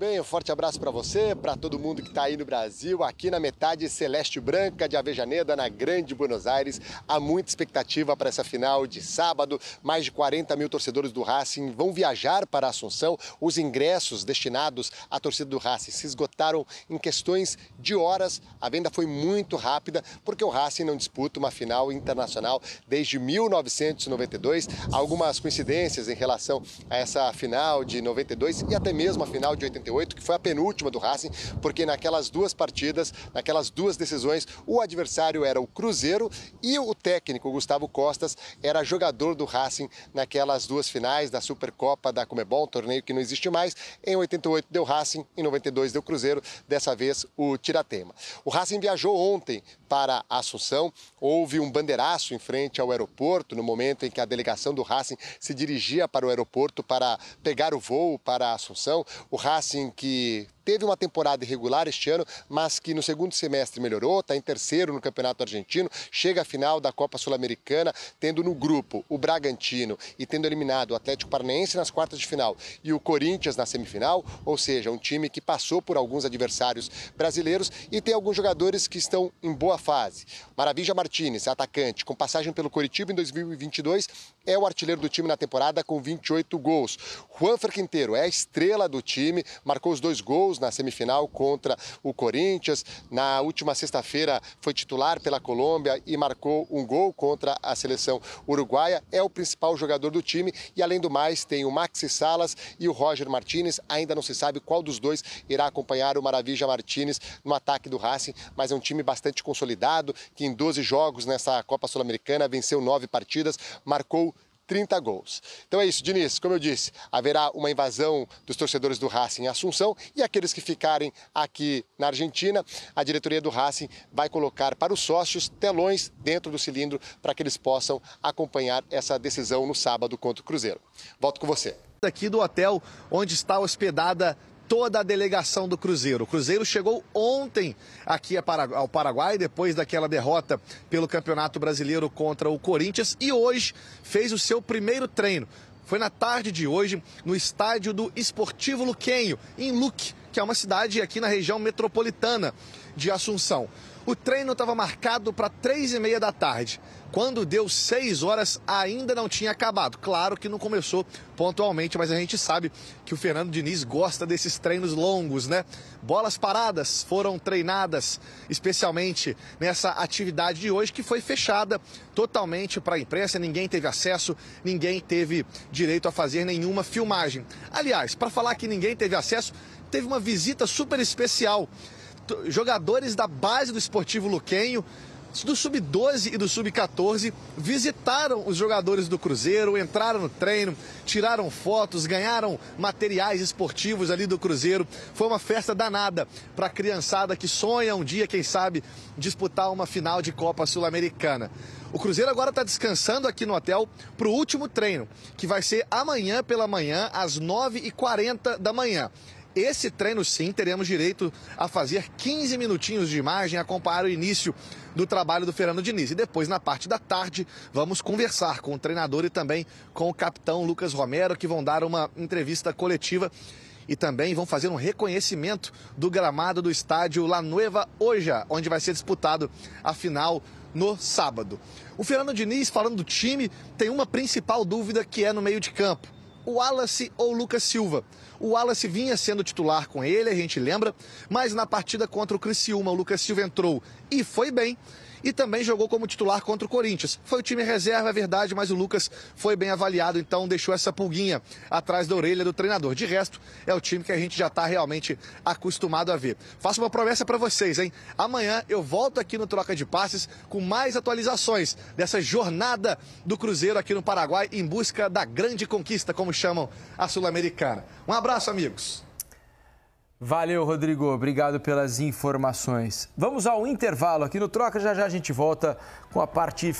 Bem, um forte abraço para você, para todo mundo que está aí no Brasil, aqui na metade celeste branca de Avejaneda, na Grande Buenos Aires. Há muita expectativa para essa final de sábado. Mais de 40 mil torcedores do Racing vão viajar para Assunção. Os ingressos destinados à torcida do Racing se esgotaram em questões de horas. A venda foi muito rápida, porque o Racing não disputa uma final internacional desde 1992. Há algumas coincidências em relação a essa final de 92 e até mesmo a final de 82. 98, que foi a penúltima do Racing, porque naquelas duas partidas, naquelas duas decisões, o adversário era o Cruzeiro e o técnico Gustavo Costas era jogador do Racing naquelas duas finais da Supercopa da Comebol, um torneio que não existe mais. Em 88 deu Racing, em 92 deu Cruzeiro, dessa vez o Tiratema. O Racing viajou ontem para Assunção, houve um bandeiraço em frente ao aeroporto no momento em que a delegação do Racing se dirigia para o aeroporto para pegar o voo para Assunção. O Racing assim que teve uma temporada irregular este ano, mas que no segundo semestre melhorou, está em terceiro no Campeonato Argentino, chega à final da Copa Sul-Americana, tendo no grupo o Bragantino e tendo eliminado o Atlético Paranaense nas quartas de final e o Corinthians na semifinal, ou seja, um time que passou por alguns adversários brasileiros e tem alguns jogadores que estão em boa fase. Maravilha Martinez, atacante, com passagem pelo Coritiba em 2022, é o artilheiro do time na temporada com 28 gols. Juan Ferquinteiro é a estrela do time, marcou os dois gols na semifinal contra o Corinthians. Na última sexta-feira foi titular pela Colômbia e marcou um gol contra a seleção uruguaia. É o principal jogador do time e, além do mais, tem o Maxi Salas e o Roger Martinez. Ainda não se sabe qual dos dois irá acompanhar o Maravilha Martinez no ataque do Racing, mas é um time bastante consolidado que, em 12 jogos nessa Copa Sul-Americana, venceu nove partidas, marcou 30 gols. Então é isso, Diniz. Como eu disse, haverá uma invasão dos torcedores do Racing em Assunção e aqueles que ficarem aqui na Argentina, a diretoria do Racing vai colocar para os sócios telões dentro do cilindro para que eles possam acompanhar essa decisão no sábado contra o Cruzeiro. Volto com você. Aqui do hotel onde está hospedada toda a delegação do Cruzeiro. O Cruzeiro chegou ontem aqui ao Paraguai, depois daquela derrota pelo Campeonato Brasileiro contra o Corinthians, e hoje fez o seu primeiro treino. Foi na tarde de hoje no estádio do Esportivo Luquenho, em Luque, que é uma cidade aqui na região metropolitana de Assunção. O treino estava marcado para três e meia da tarde. Quando deu seis horas, ainda não tinha acabado. Claro que não começou pontualmente, mas a gente sabe que o Fernando Diniz gosta desses treinos longos, né? Bolas paradas foram treinadas, especialmente nessa atividade de hoje, que foi fechada totalmente para a imprensa. Ninguém teve acesso, ninguém teve direito a fazer nenhuma filmagem. Aliás, para falar que ninguém teve acesso, teve uma visita super especial jogadores da base do Esportivo Luquenho do sub-12 e do sub-14 visitaram os jogadores do Cruzeiro, entraram no treino, tiraram fotos, ganharam materiais esportivos ali do Cruzeiro. Foi uma festa danada para a criançada que sonha um dia, quem sabe, disputar uma final de Copa Sul-Americana. O Cruzeiro agora está descansando aqui no hotel para o último treino, que vai ser amanhã pela manhã, às 9h40 da manhã. Esse treino sim, teremos direito a fazer 15 minutinhos de imagem, a comparar o início do trabalho do Fernando Diniz. E depois, na parte da tarde, vamos conversar com o treinador e também com o capitão Lucas Romero, que vão dar uma entrevista coletiva e também vão fazer um reconhecimento do gramado do estádio La Nueva Oja, onde vai ser disputado a final no sábado. O Fernando Diniz, falando do time, tem uma principal dúvida que é no meio de campo o Wallace ou Lucas Silva. O Wallace vinha sendo titular com ele, a gente lembra, mas na partida contra o Criciúma, o Lucas Silva entrou e foi bem e também jogou como titular contra o Corinthians. Foi o time reserva, é verdade, mas o Lucas foi bem avaliado, então deixou essa pulguinha atrás da orelha do treinador. De resto, é o time que a gente já está realmente acostumado a ver. Faço uma promessa para vocês, hein? Amanhã eu volto aqui no Troca de Passes com mais atualizações dessa jornada do Cruzeiro aqui no Paraguai em busca da grande conquista, como chamam a Sul-Americana. Um abraço, amigos! Valeu, Rodrigo. Obrigado pelas informações. Vamos ao intervalo aqui no Troca. Já já a gente volta com a parte.